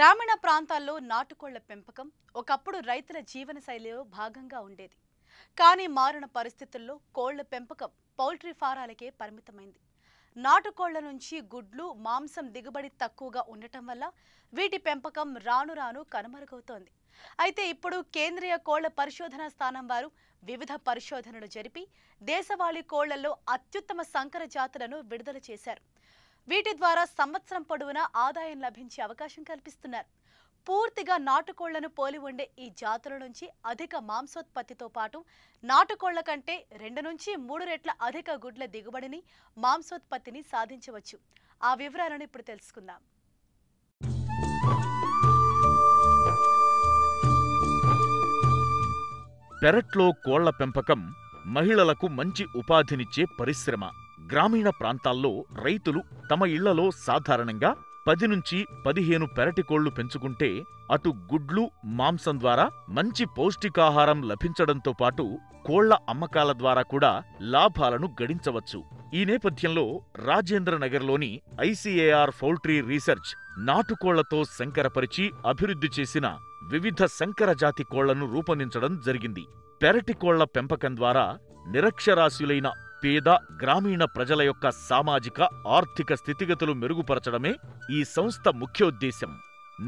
గ్రామీణ ప్రాంతాల్లో నాటుకోళ్ల పెంపకం ఒకప్పుడు రైతుల జీవనశైలిలో భాగంగా ఉండేది కానీ మారిన పరిస్థితుల్లో కోళ్ల పెంపకం పౌల్ట్రీ ఫారాలకే పరిమితమైంది నాటుకోళ్ల నుంచి గుడ్లు మాంసం దిగుబడి తక్కువగా ఉండటం వల్ల వీటి పెంపకం రాను రాను కనుమరుగవుతోంది అయితే ఇప్పుడు కేంద్రీయ కోళ్ల పరిశోధన స్థానం వారు వివిధ పరిశోధనలు జరిపి దేశవాళీ కోళ్లలో అత్యుత్తమ సంకర జాతులను విడుదల చేశారు వీటి ద్వారా సంవత్సరం పొడవునా ఆదాయం లభించే అవకాశం కల్పిస్తున్నారు పూర్తిగా నాటుకోళ్లను పోలి ఉండే ఈ జాతుల నుంచి అధిక మాంసోత్పత్తితో పాటు నాటుకోళ్ల కంటే రెండు నుంచి మూడు రెట్ల అధిక గుడ్ల దిగుబడిని మాంసోత్పత్తిని సాధించవచ్చు ఆ వివరాలను ఇప్పుడు తెలుసుకుందాం పెరట్లో కోళ్ల పెంపకం మహిళలకు మంచి ఉపాధినిచ్చే పరిశ్రమ గ్రామీణ ప్రాంతాల్లో రైతులు తమ ఇళ్లలో సాధారణంగా పది నుంచి పదిహేను పెరటికోళ్లు పెంచుకుంటే అటు గుడ్లు మాంసం ద్వారా మంచి పౌష్టికాహారం లభించడంతో పాటు కోళ్ల అమ్మకాల ద్వారా కూడా లాభాలను గడించవచ్చు ఈ నేపథ్యంలో రాజేంద్రనగర్లోని ఐసీఏఆర్ పౌల్ట్రీ రీసెర్చ్ నాటుకోళ్లతో సంకరపరిచి అభివృద్ధి చేసిన వివిధ సంకరజాతి కోళ్లను రూపొందించడం జరిగింది పెరటి పెంపకం ద్వారా నిరక్షరాస్యులైన పేద గ్రామీణ ప్రజల యొక్క సామాజిక ఆర్థిక స్థితిగతులు మెరుగుపరచడమే ఈ సంస్థ ముఖ్యోద్దేశం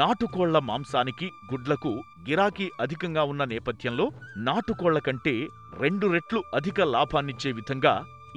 నాటుకోళ్ల మాంసానికి గుడ్లకు గిరాకీ అధికంగా ఉన్న నేపథ్యంలో నాటుకోళ్ల కంటే రెండు రెట్లు అధిక లాభాన్నిచ్చే విధంగా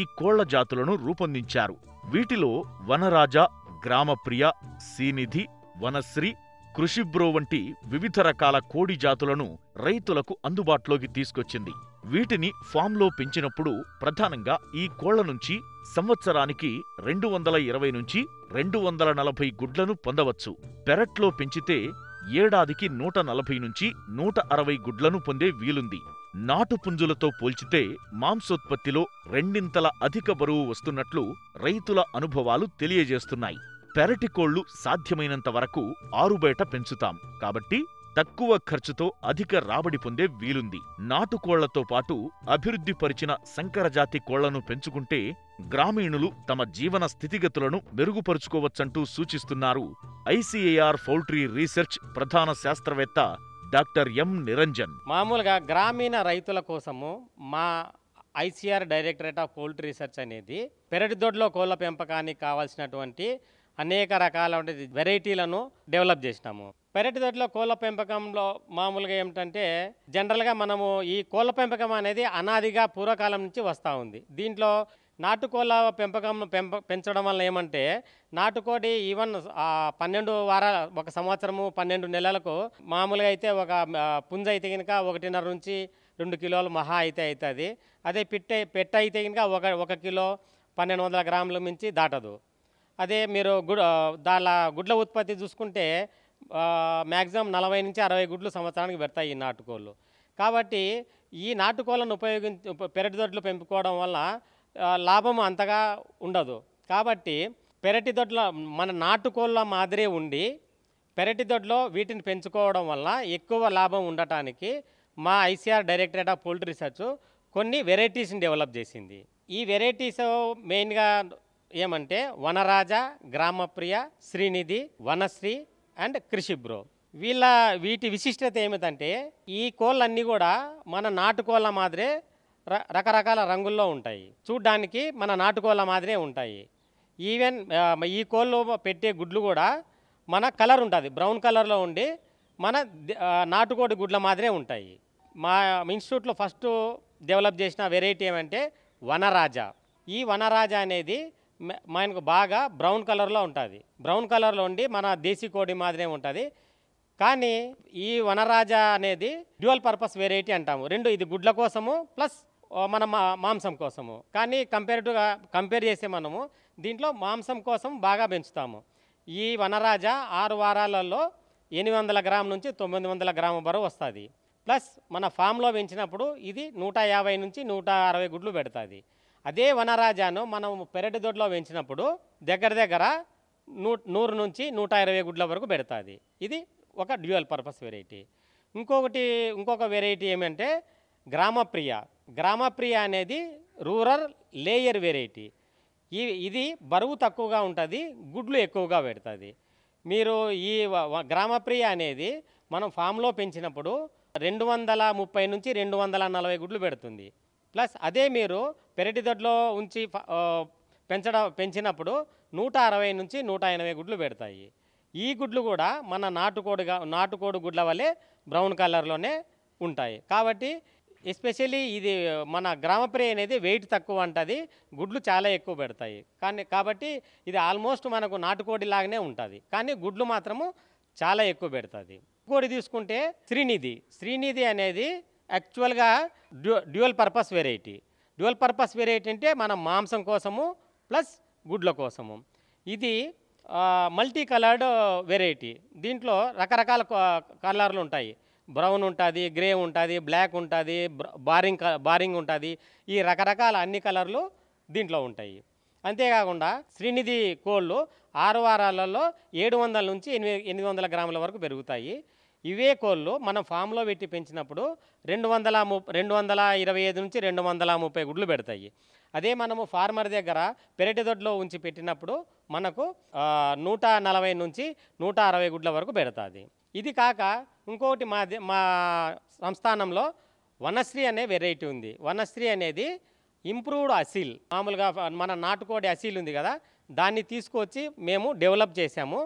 ఈ కోళ్ల జాతులను రూపొందించారు వీటిలో వనరాజ గ్రామప్రియ సీనిధి వనశ్రీ కృషిబ్రో వంటి వివిధ రకాల కోడి జాతులను రైతులకు అందుబాటులోకి తీసుకొచ్చింది వీటిని ఫామ్లో పెంచినప్పుడు ప్రధానంగా ఈ కోళ్ల నుంచి సంవత్సరానికి రెండు వందల ఇరవై నుంచి రెండు వందల నలభై గుడ్లను పొందవచ్చు పెరట్లో పెంచితే ఏడాదికి నూట నలభై నుంచి నూట అరవై గుడ్లను పొందే వీలుంది నాటుపుంజులతో పోల్చితే మాంసోత్పత్తిలో రెండింతల అధిక బరువు వస్తున్నట్లు రైతుల అనుభవాలు తెలియజేస్తున్నాయి పెరటి కోళ్లు సాధ్యమైనంత వరకు ఆరుబయట పెంచుతాం కాబట్టి తక్కువ ఖర్చుతో అధిక రాబడి పొందే వీలుంది నాటుకోళ్లతో పాటు అభివృద్ధి పరిచిన సంకరజాతి కోళ్లను పెంచుకుంటే గ్రామీణులు తమ జీవన స్థితిగతులను మెరుగుపరుచుకోవచ్చంటూ సూచిస్తున్నారు ఐసీఏఆర్ పౌల్ట్రీ రీసెర్చ్ ప్రధాన శాస్త్రవేత్త డాక్టర్ ఎం నిరంజన్ మామూలుగా గ్రామీణ రైతుల కోసము మా ICR directorate of poultry research అనేది పెరటి దొడ్లో కోళ్ల పెంపకానికి కావాల్సినటువంటి అనేక రకాల వెరైటీలను డెవలప్ చేసినాము పెరటి తోటిలో కోళ్ళ పెంపకంలో మామూలుగా ఏమిటంటే జనరల్గా మనము ఈ కోళ్ళ పెంపకం అనేది అనాదిగా పూర్వకాలం నుంచి వస్తూ ఉంది దీంట్లో నాటుకోళ్ళ పెంపకం పెంప పెంచడం వల్ల ఏమంటే నాటుకోడి ఈవెన్ పన్నెండు వారాల ఒక సంవత్సరము పన్నెండు నెలలకు మామూలుగా అయితే ఒక పుంజ అయితే కనుక ఒకటిన్నర నుంచి రెండు కిలోలు మహా అయితే అవుతుంది అదే పిట్ట పెట్ట అయితే కనుక ఒక ఒక కిలో పన్నెండు వందల గ్రాముల మించి దాటదు అదే మీరు గుడ్ దాని గుడ్ల ఉత్పత్తి చూసుకుంటే మ్యాక్సిమం నలభై నుంచి అరవై గుడ్లు సంవత్సరానికి పెడతాయి ఈ నాటుకోళ్ళు కాబట్టి ఈ నాటుకోళ్ళను ఉపయోగించి పెరటి దొడ్లు పెంపుకోవడం వల్ల లాభం అంతగా ఉండదు కాబట్టి పెరటి దొడ్ల మన నాటుకోళ్ళ మాదిరే ఉండి పెరటి దొడ్లో వీటిని పెంచుకోవడం వల్ల ఎక్కువ లాభం ఉండటానికి మా ICR directorate of poultry research కొన్ని వెరైటీస్ని డెవలప్ చేసింది ఈ వెరైటీస్ మెయిన్గా ఏమంటే వనరాజ గ్రామప్రియ శ్రీనిధి వనశ్రీ అండ్ కృషి బ్రో వీళ్ళ వీటి విశిష్టత ఏమిటంటే ఈ కోళ్ళన్నీ కూడా మన నాటుకోళ్ళ మాదిరే రకరకాల రంగుల్లో ఉంటాయి చూడ్డానికి మన నాటుకోళ్ళ మాదిరే ఉంటాయి ఈవెన్ ఈ కోళ్ళు పెట్టే గుడ్లు కూడా మన కలర్ ఉంటుంది బ్రౌన్ కలర్లో ఉండి మన నాటుకోడి గుడ్ల మాదిరే ఉంటాయి మా ఇన్స్టిట్యూట్లో ఫస్ట్ డెవలప్ చేసిన వెరైటీ ఏమంటే వనరాజా ఈ వనరాజా అనేది మనకు బాగా బ్రౌన్ కలర్లో ఉంటుంది బ్రౌన్ కలర్లో ఉండి మన దేశీ కోడి మాదిరే ఉంటుంది కానీ ఈ వనరాజా అనేది డ్యువల్ పర్పస్ వెరైటీ అంటాము రెండు ఇది గుడ్ల కోసము ప్లస్ మన మాంసం కోసము కానీ కంపేరిటివ్గా కంపేర్ చేసే మనము దీంట్లో మాంసం కోసం బాగా పెంచుతాము ఈ వనరాజా ఆరు వారాలలో ఎనిమిది వందల గ్రామ్ నుంచి తొమ్మిది వందల గ్రాము బరువు వస్తుంది ప్లస్ మన ఫామ్లో పెంచినప్పుడు ఇది నూట యాభై నుంచి నూట అరవై గుడ్లు పెడుతుంది అదే వనరాజాను మనం పెరటి దొడ్లో పెంచినప్పుడు దగ్గర దగ్గర నూ నూరు నుంచి నూట ఇరవై గుడ్ల వరకు పెడుతుంది ఇది ఒక డ్యూయల్ పర్పస్ వెరైటీ ఇంకొకటి ఇంకొక వెరైటీ ఏమంటే గ్రామప్రియ గ్రామప్రియ అనేది రూరల్ లేయర్ వెరైటీ ఈ ఇది బరువు తక్కువగా ఉంటుంది గుడ్లు ఎక్కువగా పెడుతుంది మీరు ఈ గ్రామప్రియ అనేది మనం ఫామ్లో పెంచినప్పుడు రెండు వందల ముప్పై నుంచి రెండు వందల నలభై గుడ్లు పెడుతుంది ప్లస్ అదే మీరు పెరటి దొడ్లో ఉంచి పెంచడం పెంచినప్పుడు నూట అరవై నుంచి నూట ఎనభై గుడ్లు పెడతాయి ఈ గుడ్లు కూడా మన నాటుకోడుగా నాటుకోడు గుడ్ల వలె బ్రౌన్ కలర్లోనే ఉంటాయి కాబట్టి ఎస్పెషల్లీ ఇది మన గ్రామప్రే అనేది వెయిట్ తక్కువ అంటది గుడ్లు చాలా ఎక్కువ పెడతాయి కానీ కాబట్టి ఇది ఆల్మోస్ట్ మనకు నాటుకోడి లాగానే ఉంటుంది కానీ గుడ్లు మాత్రము చాలా ఎక్కువ పెడుతుంది కోడి తీసుకుంటే శ్రీనిధి శ్రీనిధి అనేది యాక్చువల్గా డ్యూ dual purpose variety dual purpose variety అంటే మనం మాంసం కోసము ప్లస్ గుడ్ల కోసము ఇది మల్టీ కలర్డ్ వెరైటీ దీంట్లో రకరకాల కలర్లు ఉంటాయి బ్రౌన్ ఉంటుంది గ్రే ఉంటుంది బ్లాక్ ఉంటుంది బారింగ్ బారింగ్ ఉంటుంది ఈ రకరకాల అన్ని కలర్లు దీంట్లో ఉంటాయి అంతేకాకుండా శ్రీనిధి కోళ్ళు ఆరు వారాలలో ఏడు వందల నుంచి ఎనిమిది ఎనిమిది వందల గ్రాముల వరకు పెరుగుతాయి ఇవే కోళ్ళు మనం ఫామ్లో పెట్టి పెంచినప్పుడు రెండు వందల ము రెండు వందల ఇరవై ఐదు నుంచి రెండు వందల ముప్పై గుడ్లు పెడతాయి అదే మనము ఫార్మర్ దగ్గర పెరటి దొడ్లో ఉంచి పెట్టినప్పుడు మనకు నూట నలభై నుంచి నూట అరవై గుడ్ల వరకు పెడతాది ఇది కాక ఇంకోటి మా మా సంస్థానంలో వనశ్రీ అనే వెరైటీ ఉంది వనశ్రీ అనేది ఇంప్రూవ్డ్ అసీల్ మామూలుగా మన నాటుకోడి అసీల్ ఉంది కదా దాన్ని తీసుకొచ్చి మేము డెవలప్ చేసాము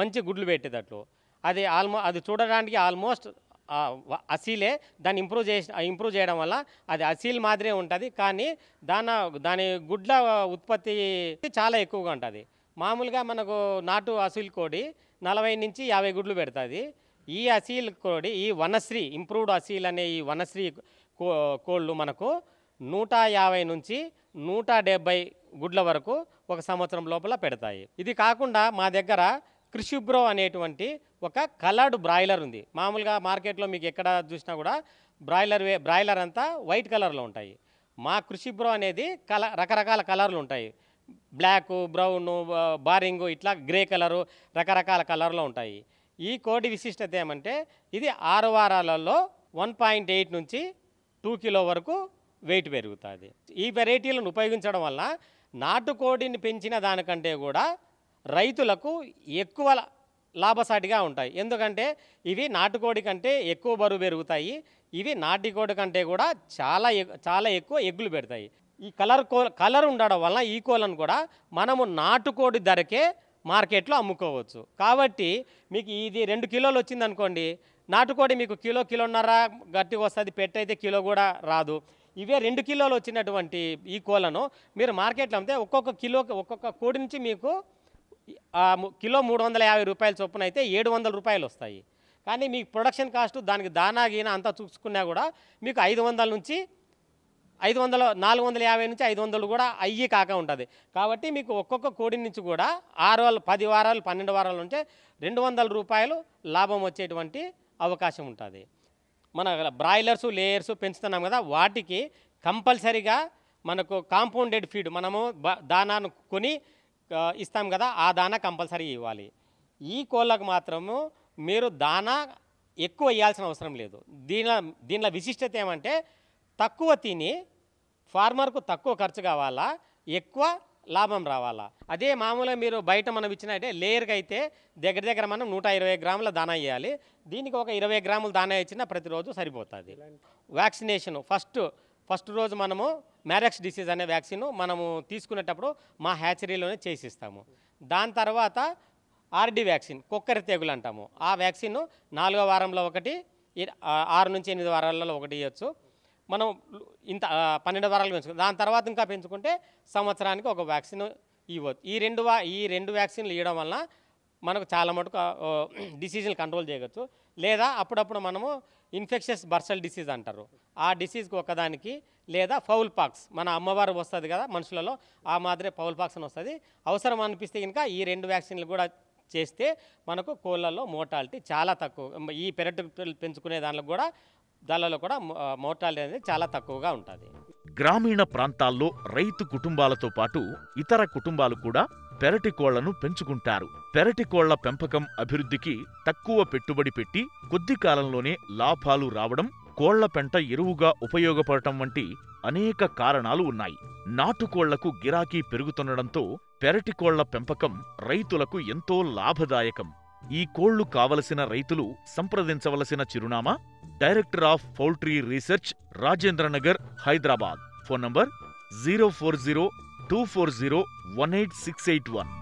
మంచి గుడ్లు పెట్టేటట్లు అది ఆల్మో అది చూడడానికి ఆల్మోస్ట్ అసీలే దాన్ని ఇంప్రూవ్ చేసి ఇంప్రూవ్ చేయడం వల్ల అది అసీల్ మాదిరే ఉంటుంది కానీ దాని దాని గుడ్ల ఉత్పత్తి చాలా ఎక్కువగా ఉంటుంది మామూలుగా మనకు నాటు అసీల్ కోడి నలభై నుంచి యాభై గుడ్లు పెడుతుంది ఈ అసీల్ కోడి ఈ వనశ్రీ ఇంప్రూవ్డ్ అసీల్ అనే ఈ వనశ్రీ కోళ్ళు మనకు నూట యాభై నుంచి నూట డెబ్భై గుడ్ల వరకు ఒక సంవత్సరం లోపల పెడతాయి ఇది కాకుండా మా దగ్గర కృషిబ్రో అనేటువంటి ఒక కలర్డ్ బ్రాయిలర్ ఉంది మామూలుగా మార్కెట్లో మీకు ఎక్కడ చూసినా కూడా బ్రాయిలర్ వే బ్రాయిలర్ అంతా వైట్ కలర్లో ఉంటాయి మా కృషిబ్రో అనేది కల రకరకాల కలర్లు ఉంటాయి బ్లాక్ బ్రౌన్ బారింగు ఇట్లా గ్రే కలరు రకరకాల కలర్లో ఉంటాయి ఈ కోడి విశిష్టత ఏమంటే ఇది ఆరు వారాలలో వన్ పాయింట్ ఎయిట్ నుంచి టూ కిలో వరకు వెయిట్ పెరుగుతుంది ఈ వెరైటీలను ఉపయోగించడం వల్ల నాటుకోడిని పెంచిన దానికంటే కూడా రైతులకు ఎక్కువ లాభసాటిగా ఉంటాయి ఎందుకంటే ఇవి నాటుకోడి కంటే ఎక్కువ బరువు పెరుగుతాయి ఇవి నాటికోడి కంటే కూడా చాలా చాలా ఎక్కువ ఎగ్గులు పెడతాయి ఈ కలర్ కో కలర్ ఉండడం వల్ల ఈ కోలను కూడా మనము నాటుకోడి ధరకే మార్కెట్లో అమ్ముకోవచ్చు కాబట్టి మీకు ఇది రెండు కిలోలు వచ్చింది అనుకోండి నాటుకోడి మీకు కిలో కిలోన్నర గట్టిగా వస్తుంది పెట్టయితే కిలో కూడా రాదు ఇవే రెండు కిలోలు వచ్చినటువంటి ఈ కోలను మీరు మార్కెట్లో అమ్మితే ఒక్కొక్క కిలో ఒక్కొక్క కోడి నుంచి మీకు కిలో మూడు వందల యాభై రూపాయల చొప్పున అయితే ఏడు వందల రూపాయలు వస్తాయి కానీ మీకు ప్రొడక్షన్ కాస్ట్ దానికి దానా గీన అంతా చూసుకున్నా కూడా మీకు ఐదు వందల నుంచి ఐదు వందల నాలుగు వందల యాభై నుంచి ఐదు వందలు కూడా అయ్యి కాక ఉంటుంది కాబట్టి మీకు ఒక్కొక్క కోడి నుంచి కూడా ఆరు వారాలు పది వారాలు పన్నెండు వారాలు ఉంటే రెండు వందల రూపాయలు లాభం వచ్చేటువంటి అవకాశం ఉంటుంది మన బ్రాయిలర్స్ లేయర్స్ పెంచుతున్నాం కదా వాటికి కంపల్సరీగా మనకు కాంపౌండెడ్ ఫీడ్ మనము దానాను కొని ఇస్తాం కదా ఆ దాన కంపల్సరీ ఇవ్వాలి ఈ కోళ్ళకు మాత్రము మీరు దానా ఎక్కువ ఇవ్వాల్సిన అవసరం లేదు దీనిలో దీనిలో విశిష్టత ఏమంటే తక్కువ తిని ఫార్మర్కు తక్కువ ఖర్చు కావాలా ఎక్కువ లాభం రావాలా అదే మామూలుగా మీరు బయట మనం ఇచ్చినట్టే లేయర్కి అయితే దగ్గర దగ్గర మనం నూట ఇరవై గ్రాముల దానా ఇవ్వాలి దీనికి ఒక ఇరవై గ్రాములు దానా ఇచ్చినా ప్రతిరోజు సరిపోతుంది వ్యాక్సినేషన్ ఫస్ట్ ఫస్ట్ రోజు మనము మ్యారాక్స్ డిసీజ్ అనే వ్యాక్సిన్ మనము తీసుకునేటప్పుడు మా హ్యాచరీలోనే చేసిస్తాము దాని తర్వాత ఆర్డీ వ్యాక్సిన్ కుక్కరి తెగులు అంటాము ఆ వ్యాక్సిన్ నాలుగో వారంలో ఒకటి ఆరు నుంచి ఎనిమిది వారాలలో ఒకటి ఇవ్వచ్చు మనం ఇంత పన్నెండు వారాలు పెంచుకుంటాం దాని తర్వాత ఇంకా పెంచుకుంటే సంవత్సరానికి ఒక వ్యాక్సిన్ ఇవ్వచ్చు ఈ రెండు ఈ రెండు వ్యాక్సిన్లు ఇవ్వడం వలన మనకు చాలా మటుకు డిసీజ్ని కంట్రోల్ చేయవచ్చు లేదా అప్పుడప్పుడు మనము ఇన్ఫెక్షన్స్ బర్సల్ డిసీజ్ అంటారు ఆ డిసీజ్కి ఒకదానికి లేదా ఫౌల్ పాక్స్ మన అమ్మవారు వస్తుంది కదా మనుషులలో ఆ మాదిరే ఫౌల్ పాక్స్ అని వస్తుంది అవసరం అనిపిస్తే ఇంకా ఈ రెండు వ్యాక్సిన్లు కూడా చేస్తే మనకు కోళ్ళల్లో మోర్టాలిటీ చాలా తక్కువ ఈ పెరట్ పెంచుకునే దానిలో కూడా దానిలో కూడా మోర్టాలిటీ అనేది చాలా తక్కువగా ఉంటుంది గ్రామీణ ప్రాంతాల్లో రైతు కుటుంబాలతో పాటు ఇతర కుటుంబాలు కూడా పెరటి కోళ్లను పెంచుకుంటారు పెరటి కోళ్ల పెంపకం అభివృద్ధికి తక్కువ పెట్టుబడి పెట్టి కొద్ది కాలంలోనే లాభాలు రావడం కోళ్ల పెంట ఎరువుగా ఉపయోగపడటం వంటి అనేక కారణాలు ఉన్నాయి నాటుకోళ్లకు గిరాకీ పెరుగుతుండడంతో పెరటి కోళ్ల పెంపకం రైతులకు ఎంతో లాభదాయకం ఈ కోళ్లు కావలసిన రైతులు సంప్రదించవలసిన చిరునామా director of poultry research Rajendranagar Hyderabad phone number zero four zero 240 18681.